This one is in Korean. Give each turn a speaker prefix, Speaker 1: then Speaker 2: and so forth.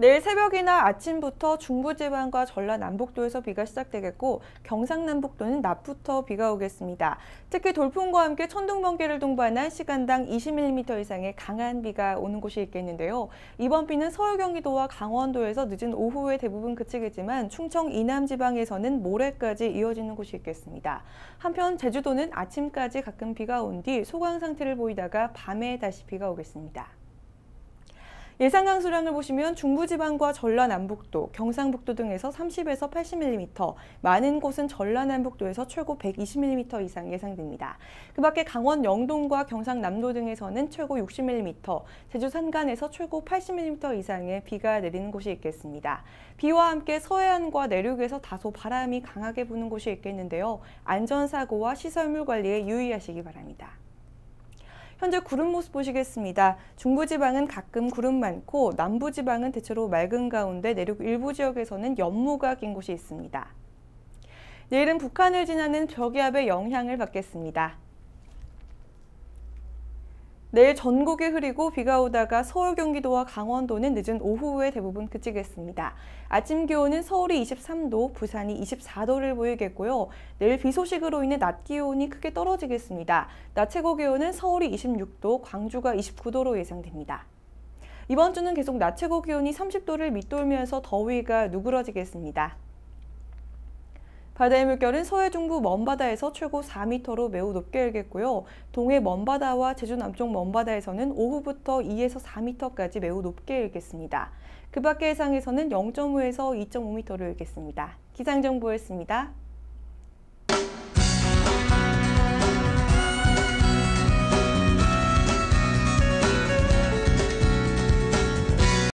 Speaker 1: 내일 새벽이나 아침부터 중부지방과 전라남북도에서 비가 시작되겠고 경상남북도는 낮부터 비가 오겠습니다. 특히 돌풍과 함께 천둥, 번개를 동반한 시간당 20mm 이상의 강한 비가 오는 곳이 있겠는데요. 이번 비는 서울 경기도와 강원도에서 늦은 오후에 대부분 그치겠지만 충청 이남지방에서는 모레까지 이어지는 곳이 있겠습니다. 한편 제주도는 아침까지 가끔 비가 온 뒤 소강 상태를 보이다가 밤에 다시 비가 오겠습니다. 예상 강수량을 보시면 중부지방과 전라남북도, 경상북도 등에서 30에서 80mm, 많은 곳은 전라남북도에서 최고 120mm 이상 예상됩니다. 그 밖에 강원 영동과 경상남도 등에서는 최고 60mm, 제주 산간에서 최고 80mm 이상의 비가 내리는 곳이 있겠습니다. 비와 함께 서해안과 내륙에서 다소 바람이 강하게 부는 곳이 있겠는데요. 안전사고와 시설물 관리에 유의하시기 바랍니다. 현재 구름 모습 보시겠습니다. 중부지방은 가끔 구름 많고 남부지방은 대체로 맑은 가운데 내륙 일부 지역에서는 연무가 낀 곳이 있습니다. 내일은 북한을 지나는 저기압의 영향을 받겠습니다. 내일 전국이 흐리고 비가 오다가 서울, 경기도와 강원도는 늦은 오후에 대부분 그치겠습니다. 아침 기온은 서울이 23도, 부산이 24도를 보이겠고요. 내일 비 소식으로 인해 낮 기온이 크게 떨어지겠습니다. 낮 최고 기온은 서울이 26도, 광주가 29도로 예상됩니다. 이번 주는 계속 낮 최고 기온이 30도를 밑돌면서 더위가 누그러지겠습니다. 바다의 물결은 서해 중부 먼바다에서 최고 4m로 매우 높게 일겠고요. 동해 먼바다와 제주 남쪽 먼바다에서는 오후부터 2에서 4m까지 매우 높게 일겠습니다. 그 밖의 해상에서는 0.5에서 2.5m로 일겠습니다. 기상정보였습니다.